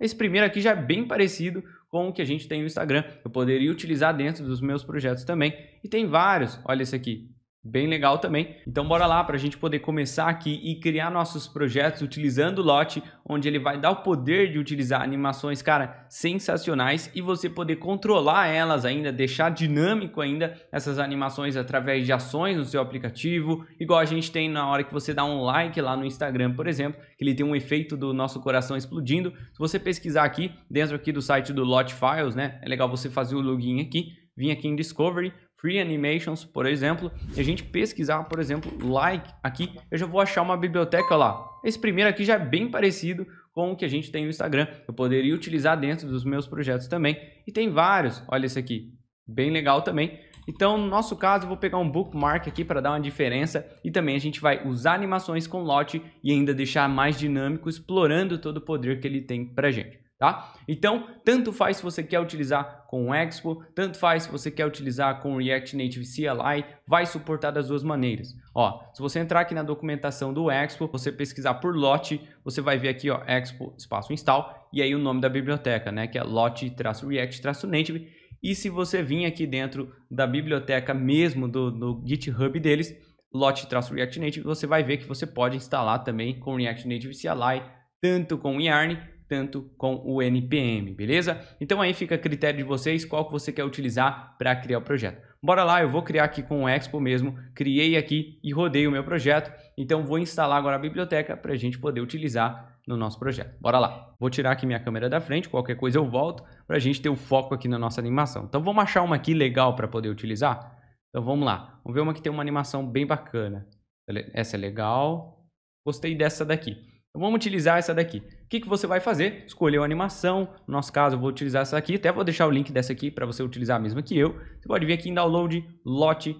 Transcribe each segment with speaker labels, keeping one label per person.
Speaker 1: Esse primeiro aqui já é bem parecido com o que a gente tem no Instagram. Eu poderia utilizar dentro dos meus projetos também. E tem vários. Olha esse aqui bem legal também. Então bora lá para a gente poder começar aqui e criar nossos projetos utilizando o lote, onde ele vai dar o poder de utilizar animações, cara, sensacionais e você poder controlar elas ainda, deixar dinâmico ainda essas animações através de ações no seu aplicativo, igual a gente tem na hora que você dá um like lá no Instagram, por exemplo, que ele tem um efeito do nosso coração explodindo. Se você pesquisar aqui, dentro aqui do site do Lot Files, né, é legal você fazer o login aqui, vir aqui em Discovery, Free Animations, por exemplo, e a gente pesquisar, por exemplo, like aqui, eu já vou achar uma biblioteca lá. Esse primeiro aqui já é bem parecido com o que a gente tem no Instagram. Eu poderia utilizar dentro dos meus projetos também. E tem vários. Olha esse aqui. Bem legal também. Então, no nosso caso, eu vou pegar um bookmark aqui para dar uma diferença e também a gente vai usar animações com lote e ainda deixar mais dinâmico, explorando todo o poder que ele tem para gente. Tá? Então, tanto faz se você quer utilizar com o Expo, tanto faz se você quer utilizar com o React Native CLI, vai suportar das duas maneiras. Ó, se você entrar aqui na documentação do Expo, você pesquisar por lote, você vai ver aqui, ó, Expo espaço install e aí o nome da biblioteca, né, que é lote-react-native. E se você vir aqui dentro da biblioteca mesmo do, do GitHub deles, lote-react-native, você vai ver que você pode instalar também com React Native CLI, tanto com o Yarn tanto com o NPM, beleza? Então aí fica a critério de vocês qual que você quer utilizar para criar o projeto. Bora lá, eu vou criar aqui com o Expo mesmo, criei aqui e rodei o meu projeto, então vou instalar agora a biblioteca para a gente poder utilizar no nosso projeto. Bora lá. Vou tirar aqui minha câmera da frente, qualquer coisa eu volto para a gente ter o foco aqui na nossa animação. Então vamos achar uma aqui legal para poder utilizar? Então vamos lá, vamos ver uma que tem uma animação bem bacana. É, essa é legal, gostei dessa daqui vamos utilizar essa daqui. O que, que você vai fazer? Escolher a animação. No nosso caso, eu vou utilizar essa aqui. Até vou deixar o link dessa aqui para você utilizar a mesma que eu. Você pode vir aqui em download, lote,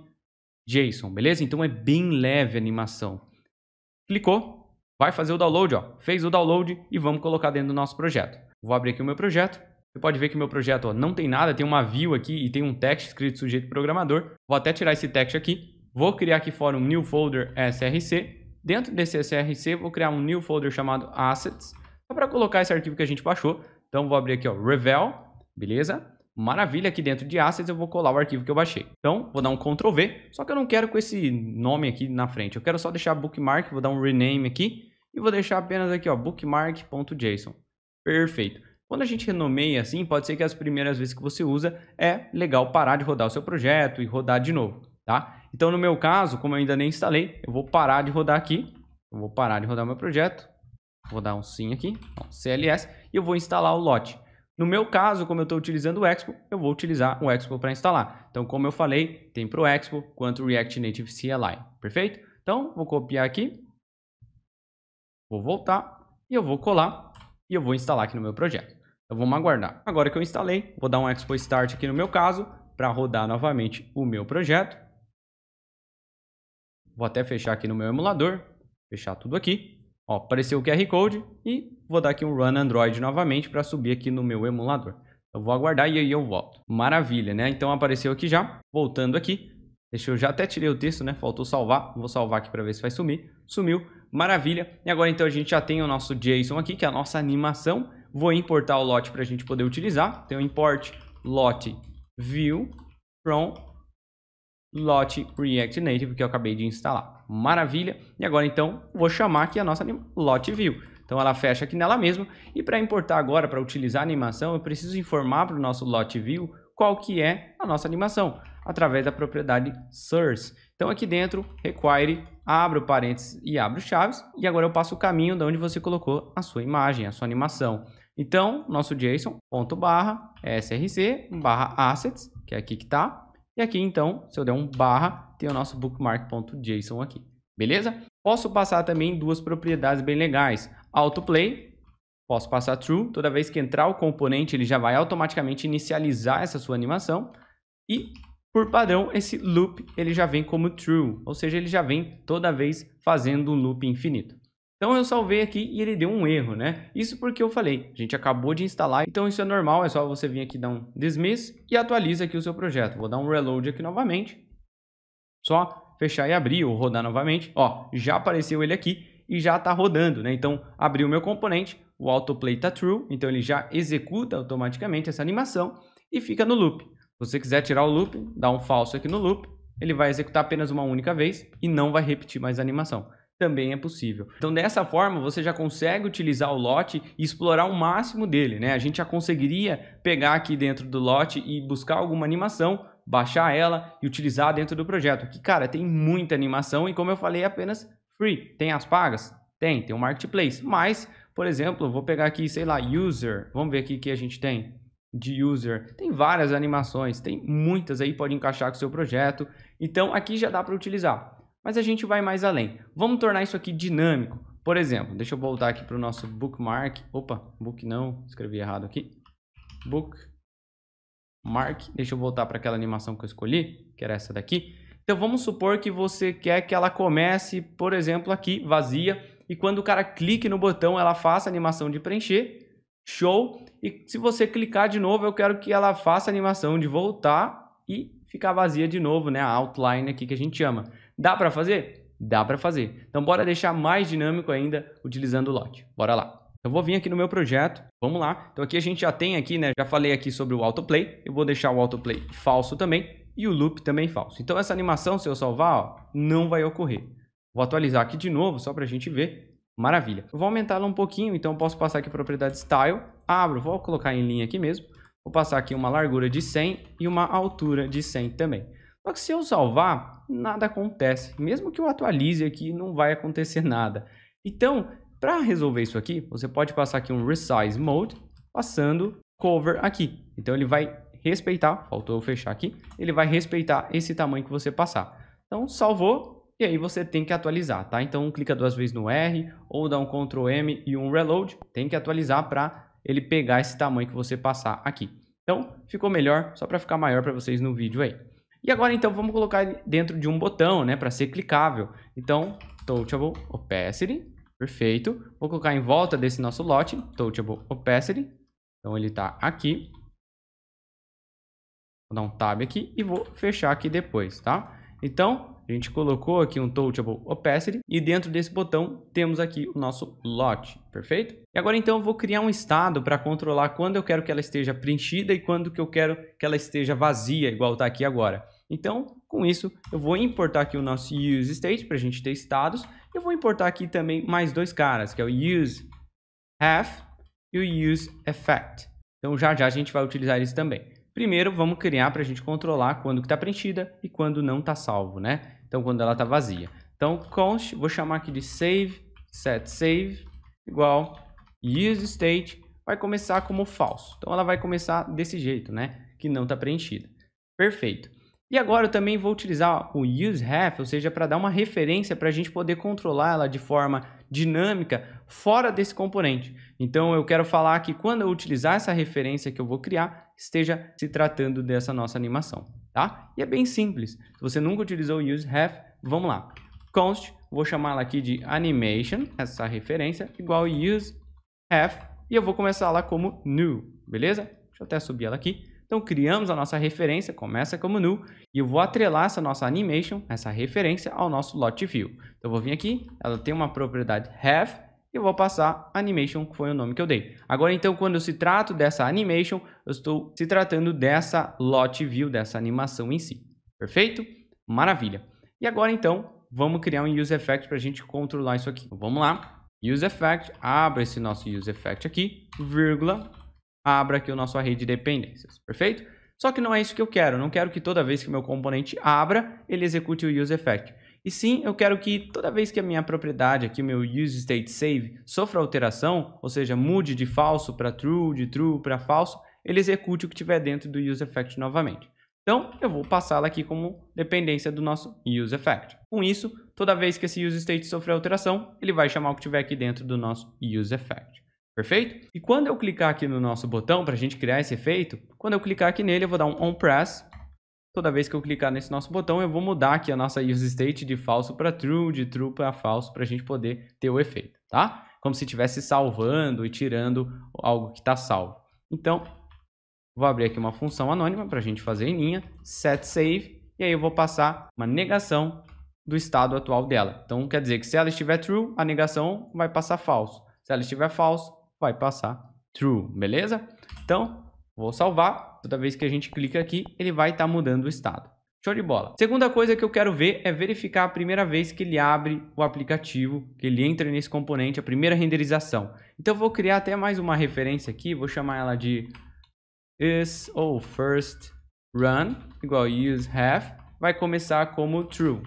Speaker 1: JSON, beleza? Então é bem leve a animação. Clicou, vai fazer o download, ó. fez o download e vamos colocar dentro do nosso projeto. Vou abrir aqui o meu projeto. Você pode ver que o meu projeto ó, não tem nada, tem uma view aqui e tem um text escrito sujeito programador. Vou até tirar esse text aqui. Vou criar aqui fora um new folder src Dentro desse SRC, vou criar um new folder chamado Assets, só para colocar esse arquivo que a gente baixou. Então, vou abrir aqui, ó, Revel, beleza? Maravilha, aqui dentro de Assets eu vou colar o arquivo que eu baixei. Então, vou dar um Ctrl V, só que eu não quero com esse nome aqui na frente. Eu quero só deixar bookmark, vou dar um rename aqui e vou deixar apenas aqui, ó, bookmark.json. Perfeito. Quando a gente renomeia assim, pode ser que as primeiras vezes que você usa é legal parar de rodar o seu projeto e rodar de novo, tá? Então, no meu caso, como eu ainda nem instalei, eu vou parar de rodar aqui. Eu vou parar de rodar meu projeto. Vou dar um sim aqui, um CLS, e eu vou instalar o lote. No meu caso, como eu estou utilizando o Expo, eu vou utilizar o Expo para instalar. Então, como eu falei, tem para o Expo quanto React Native CLI, perfeito? Então, vou copiar aqui, vou voltar, e eu vou colar, e eu vou instalar aqui no meu projeto. Então, vamos aguardar. Agora que eu instalei, vou dar um Expo Start aqui no meu caso, para rodar novamente o meu projeto. Vou até fechar aqui no meu emulador, fechar tudo aqui. Ó, apareceu o QR Code e vou dar aqui um Run Android novamente para subir aqui no meu emulador. Eu vou aguardar e aí eu volto. Maravilha, né? Então apareceu aqui já, voltando aqui. Deixa eu já até tirei o texto, né? Faltou salvar. Vou salvar aqui para ver se vai sumir. Sumiu. Maravilha. E agora então a gente já tem o nosso JSON aqui, que é a nossa animação. Vou importar o lote para a gente poder utilizar. Então import lot view from lote React Native que eu acabei de instalar. Maravilha! E agora então vou chamar aqui a nossa lote view. Então ela fecha aqui nela mesma e para importar agora, para utilizar a animação, eu preciso informar para o nosso lote view qual que é a nossa animação através da propriedade source. Então aqui dentro, require, abro parênteses e abro chaves e agora eu passo o caminho de onde você colocou a sua imagem, a sua animação. Então, nosso JSON, ponto barra, src, barra assets, que é aqui que está, e aqui, então, se eu der um barra, tem o nosso bookmark.json aqui. Beleza? Posso passar também duas propriedades bem legais. Autoplay, posso passar true. Toda vez que entrar o componente, ele já vai automaticamente inicializar essa sua animação. E, por padrão, esse loop ele já vem como true. Ou seja, ele já vem toda vez fazendo um loop infinito. Então eu salvei aqui e ele deu um erro, né? Isso porque eu falei, a gente acabou de instalar, então isso é normal, é só você vir aqui dar um dismiss e atualiza aqui o seu projeto. Vou dar um reload aqui novamente, só fechar e abrir ou rodar novamente. Ó, já apareceu ele aqui e já está rodando, né? Então abriu o meu componente, o autoplay está true, então ele já executa automaticamente essa animação e fica no loop. Se você quiser tirar o loop, dá um falso aqui no loop, ele vai executar apenas uma única vez e não vai repetir mais a animação também é possível. Então, dessa forma, você já consegue utilizar o lote e explorar o máximo dele, né? A gente já conseguiria pegar aqui dentro do lote e buscar alguma animação, baixar ela e utilizar dentro do projeto. Que, cara, tem muita animação e, como eu falei, é apenas free. Tem as pagas? Tem, tem o um marketplace. Mas, por exemplo, vou pegar aqui, sei lá, user. Vamos ver aqui o que a gente tem de user. Tem várias animações, tem muitas aí, pode encaixar com o seu projeto. Então, aqui já dá para utilizar mas a gente vai mais além. Vamos tornar isso aqui dinâmico. Por exemplo, deixa eu voltar aqui para o nosso bookmark. Opa, book não, escrevi errado aqui. Bookmark. Deixa eu voltar para aquela animação que eu escolhi, que era essa daqui. Então vamos supor que você quer que ela comece, por exemplo, aqui, vazia. E quando o cara clique no botão, ela faça a animação de preencher. Show! E se você clicar de novo, eu quero que ela faça a animação de voltar e ficar vazia de novo, né? A outline aqui que a gente chama. Dá para fazer? Dá para fazer. Então bora deixar mais dinâmico ainda utilizando o lote. Bora lá. Eu vou vir aqui no meu projeto, vamos lá. Então aqui a gente já tem aqui, né, já falei aqui sobre o autoplay, eu vou deixar o autoplay falso também e o loop também falso. Então essa animação, se eu salvar, ó, não vai ocorrer. Vou atualizar aqui de novo, só para a gente ver. Maravilha. Eu vou aumentá-la um pouquinho, então eu posso passar aqui a propriedade style, abro, vou colocar em linha aqui mesmo, vou passar aqui uma largura de 100 e uma altura de 100 também. Só que se eu salvar, nada acontece. Mesmo que eu atualize aqui, não vai acontecer nada. Então, para resolver isso aqui, você pode passar aqui um Resize Mode, passando Cover aqui. Então ele vai respeitar, faltou eu fechar aqui, ele vai respeitar esse tamanho que você passar. Então, salvou e aí você tem que atualizar, tá? Então, clica duas vezes no R ou dá um Ctrl M e um Reload, tem que atualizar para ele pegar esse tamanho que você passar aqui. Então, ficou melhor, só para ficar maior para vocês no vídeo aí. E agora, então, vamos colocar dentro de um botão, né? Para ser clicável. Então, touchable opacity. Perfeito. Vou colocar em volta desse nosso lote, touchable opacity. Então, ele está aqui. Vou dar um tab aqui e vou fechar aqui depois, tá? Então, a gente colocou aqui um Touchable Opacity e dentro desse botão temos aqui o nosso Lot, perfeito? E agora então eu vou criar um estado para controlar quando eu quero que ela esteja preenchida e quando que eu quero que ela esteja vazia, igual está aqui agora. Então, com isso, eu vou importar aqui o nosso use state para a gente ter estados. Eu vou importar aqui também mais dois caras, que é o use e o use effect. Então já já a gente vai utilizar isso também. Primeiro, vamos criar para a gente controlar quando está preenchida e quando não está salvo, né? Então, quando ela está vazia. Então, const, vou chamar aqui de save, set save, igual useState, vai começar como falso. Então, ela vai começar desse jeito, né? Que não está preenchida. Perfeito. E agora eu também vou utilizar o useRef, ou seja, para dar uma referência para a gente poder controlar ela de forma dinâmica fora desse componente. Então eu quero falar que quando eu utilizar essa referência que eu vou criar, esteja se tratando dessa nossa animação, tá? E é bem simples. Se você nunca utilizou o use have, vamos lá. Const, vou chamá-la aqui de animation, essa referência, igual use have, e eu vou começar lá como new, beleza? Deixa eu até subir ela aqui. Então criamos a nossa referência, começa como new, e eu vou atrelar essa nossa animation, essa referência, ao nosso lot view. Então eu vou vir aqui, ela tem uma propriedade have, e eu vou passar animation, que foi o nome que eu dei. Agora então, quando eu se trato dessa animation, eu estou se tratando dessa lot view, dessa animação em si. Perfeito? Maravilha. E agora então, vamos criar um use effect para a gente controlar isso aqui. Então, vamos lá, use effect, abre esse nosso use effect aqui, vírgula, abra aqui o nosso array de dependências, perfeito? Só que não é isso que eu quero, não quero que toda vez que meu componente abra, ele execute o useEffect. E sim, eu quero que toda vez que a minha propriedade aqui, meu useStateSave, sofra alteração, ou seja, mude de falso para true, de true para falso, ele execute o que tiver dentro do useEffect novamente. Então, eu vou passá-la aqui como dependência do nosso useEffect. Com isso, toda vez que esse useState sofrer alteração, ele vai chamar o que tiver aqui dentro do nosso useEffect. Perfeito? E quando eu clicar aqui no nosso botão para a gente criar esse efeito, quando eu clicar aqui nele, eu vou dar um on press. Toda vez que eu clicar nesse nosso botão, eu vou mudar aqui a nossa use state de falso para true, de true para falso, para a gente poder ter o efeito, tá? Como se estivesse salvando e tirando algo que está salvo. Então, vou abrir aqui uma função anônima para a gente fazer em linha, set save, e aí eu vou passar uma negação do estado atual dela. Então, quer dizer que se ela estiver true, a negação vai passar falso. Se ela estiver falso, vai passar true, beleza? Então, vou salvar. Toda vez que a gente clica aqui, ele vai estar tá mudando o estado. Show de bola. Segunda coisa que eu quero ver é verificar a primeira vez que ele abre o aplicativo, que ele entra nesse componente, a primeira renderização. Então eu vou criar até mais uma referência aqui, vou chamar ela de is ou first run, igual use have, vai começar como true.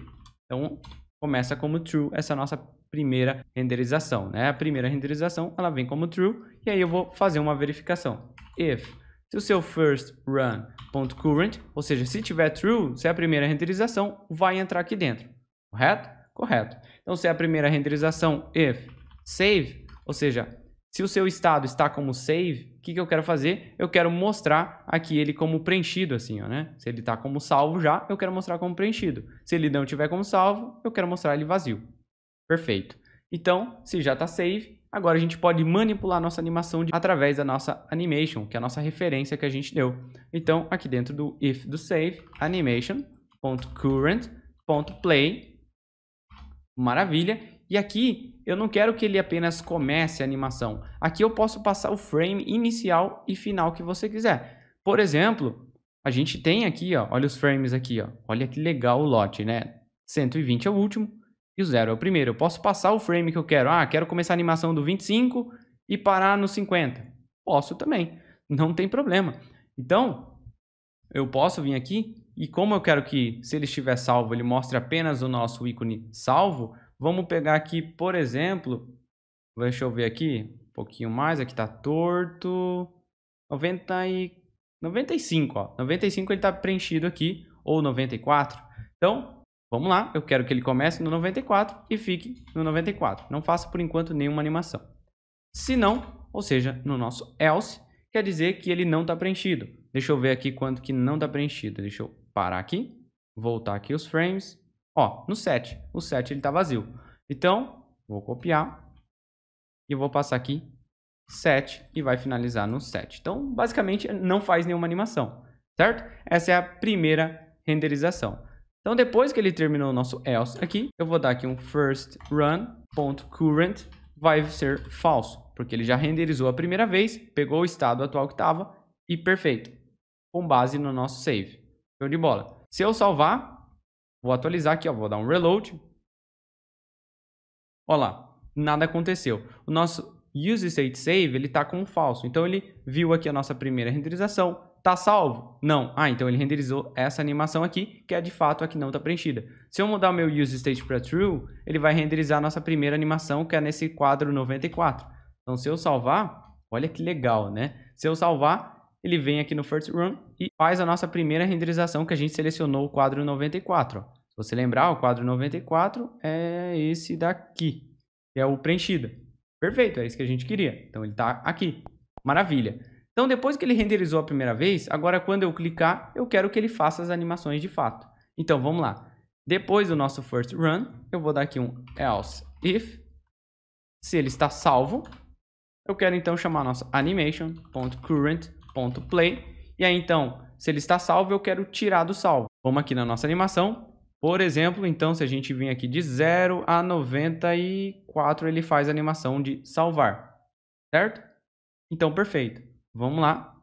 Speaker 1: Então começa como true essa nossa primeira renderização. Né? A primeira renderização ela vem como true e aí eu vou fazer uma verificação. If se o seu first run.current, ou seja, se tiver true, se é a primeira renderização, vai entrar aqui dentro. Correto? Correto. Então, se é a primeira renderização, if save, ou seja, se o seu estado está como save, o que, que eu quero fazer? Eu quero mostrar aqui ele como preenchido, assim, ó, né? Se ele está como salvo já, eu quero mostrar como preenchido. Se ele não tiver como salvo, eu quero mostrar ele vazio. Perfeito. Então, se já está save, agora a gente pode manipular nossa animação de, através da nossa animation, que é a nossa referência que a gente deu. Então, aqui dentro do if do save, animation.current.play, maravilha. E aqui eu não quero que ele apenas comece a animação. Aqui eu posso passar o frame inicial e final que você quiser. Por exemplo, a gente tem aqui, ó, olha os frames aqui, ó. olha que legal o lote, né? 120 é o último, e o zero é o primeiro. Eu posso passar o frame que eu quero. Ah, quero começar a animação do 25 e parar no 50. Posso também. Não tem problema. Então, eu posso vir aqui e como eu quero que, se ele estiver salvo, ele mostre apenas o nosso ícone salvo, vamos pegar aqui, por exemplo, deixa eu ver aqui, um pouquinho mais, aqui está torto, 90 e 95, ó, 95 ele está preenchido aqui, ou 94. Então, Vamos lá, eu quero que ele comece no 94 e fique no 94. Não faça por enquanto nenhuma animação. Se não, ou seja, no nosso else, quer dizer que ele não está preenchido. Deixa eu ver aqui quanto que não está preenchido. Deixa eu parar aqui, voltar aqui os frames. Ó, no 7. O 7 ele está vazio. Então, vou copiar e vou passar aqui 7 e vai finalizar no 7. Então, basicamente, não faz nenhuma animação, certo? Essa é a primeira renderização. Então, depois que ele terminou o nosso else aqui, eu vou dar aqui um first run.current, vai ser falso, porque ele já renderizou a primeira vez, pegou o estado atual que estava e perfeito, com base no nosso save. Show de bola. Se eu salvar, vou atualizar aqui, ó, vou dar um reload. Olha lá, nada aconteceu. O nosso use state save, ele está com um falso. Então ele viu aqui a nossa primeira renderização, tá salvo? Não. Ah, então ele renderizou essa animação aqui, que é de fato a que não está preenchida. Se eu mudar o meu use state para true, ele vai renderizar a nossa primeira animação, que é nesse quadro 94. Então se eu salvar, olha que legal, né? Se eu salvar, ele vem aqui no first run e faz a nossa primeira renderização que a gente selecionou o quadro 94. Se você lembrar, o quadro 94 é esse daqui, que é o preenchido. Perfeito, é isso que a gente queria. Então ele está aqui. Maravilha. Então depois que ele renderizou a primeira vez, agora quando eu clicar, eu quero que ele faça as animações de fato. Então vamos lá. Depois do nosso first run, eu vou dar aqui um else if. Se ele está salvo, eu quero então chamar nosso animation.current.play. E aí então, se ele está salvo, eu quero tirar do salvo. Vamos aqui na nossa animação, por exemplo, então, se a gente vir aqui de 0 a 94, ele faz a animação de salvar, certo? Então, perfeito. Vamos lá.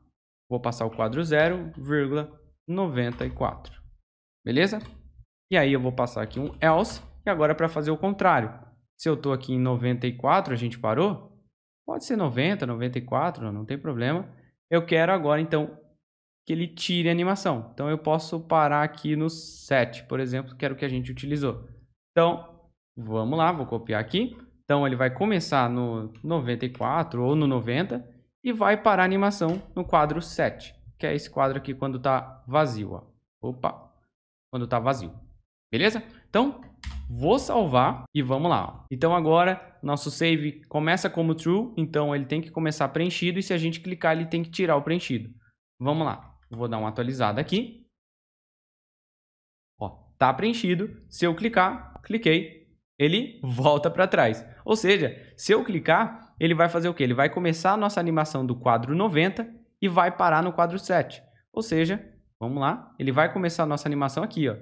Speaker 1: Vou passar o quadro 0,94. Beleza? E aí eu vou passar aqui um else, e agora para fazer o contrário. Se eu estou aqui em 94, a gente parou, pode ser 90, 94, não tem problema. Eu quero agora, então, que ele tire a animação. Então eu posso parar aqui no 7, por exemplo, que era o que a gente utilizou. Então, vamos lá, vou copiar aqui. Então ele vai começar no 94 ou no 90 e vai parar a animação no quadro 7, que é esse quadro aqui quando está vazio. Ó. Opa, quando está vazio. Beleza? Então, vou salvar e vamos lá. Então agora, nosso save começa como true, então ele tem que começar preenchido e se a gente clicar ele tem que tirar o preenchido. Vamos lá. Vou dar uma atualizada aqui. Ó, tá preenchido. Se eu clicar, cliquei, ele volta para trás. Ou seja, se eu clicar, ele vai fazer o quê? Ele vai começar a nossa animação do quadro 90 e vai parar no quadro 7. Ou seja, vamos lá, ele vai começar a nossa animação aqui, ó,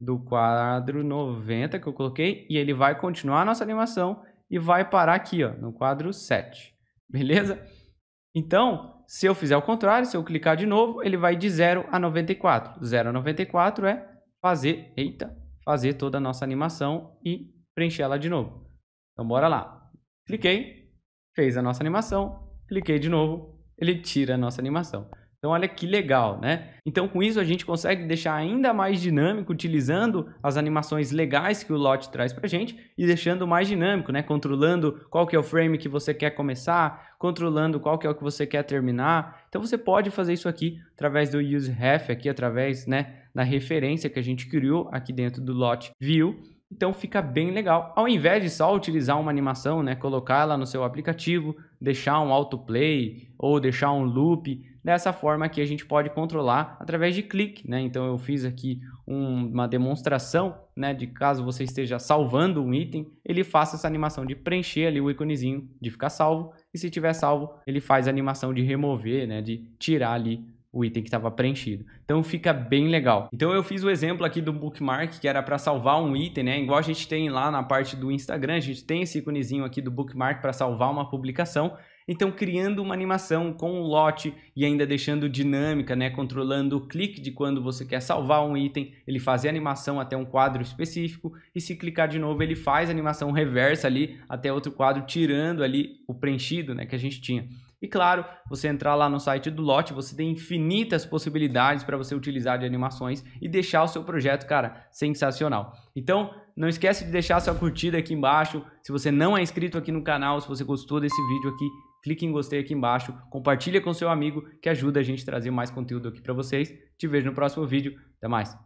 Speaker 1: do quadro 90 que eu coloquei, e ele vai continuar a nossa animação e vai parar aqui, ó, no quadro 7. Beleza? Então, se eu fizer o contrário, se eu clicar de novo, ele vai de 0 a 94. 0 a 94 é fazer, eita, fazer toda a nossa animação e preencher ela de novo. Então bora lá. Cliquei, fez a nossa animação, cliquei de novo, ele tira a nossa animação. Então olha que legal, né? Então com isso a gente consegue deixar ainda mais dinâmico utilizando as animações legais que o lot traz a gente e deixando mais dinâmico, né? Controlando qual que é o frame que você quer começar, controlando qual que é o que você quer terminar. Então você pode fazer isso aqui através do use ref aqui através, né, da referência que a gente criou aqui dentro do lot view então fica bem legal. Ao invés de só utilizar uma animação, né, colocar ela no seu aplicativo, deixar um autoplay ou deixar um loop, Dessa forma aqui a gente pode controlar através de clique, né? Então eu fiz aqui um, uma demonstração, né? De caso você esteja salvando um item, ele faça essa animação de preencher ali o íconezinho de ficar salvo. E se tiver salvo, ele faz a animação de remover, né? De tirar ali o item que estava preenchido. Então fica bem legal. Então eu fiz o exemplo aqui do bookmark, que era para salvar um item, né? Igual a gente tem lá na parte do Instagram, a gente tem esse íconezinho aqui do bookmark para salvar uma publicação. Então, criando uma animação com um lote e ainda deixando dinâmica, né, controlando o clique de quando você quer salvar um item, ele faz a animação até um quadro específico e se clicar de novo, ele faz a animação reversa ali até outro quadro, tirando ali o preenchido, né, que a gente tinha. E claro, você entrar lá no site do lote, você tem infinitas possibilidades para você utilizar de animações e deixar o seu projeto, cara, sensacional. Então, não esquece de deixar sua curtida aqui embaixo. Se você não é inscrito aqui no canal, se você gostou desse vídeo aqui, clique em gostei aqui embaixo, compartilha com seu amigo que ajuda a gente a trazer mais conteúdo aqui para vocês. Te vejo no próximo vídeo. Até mais.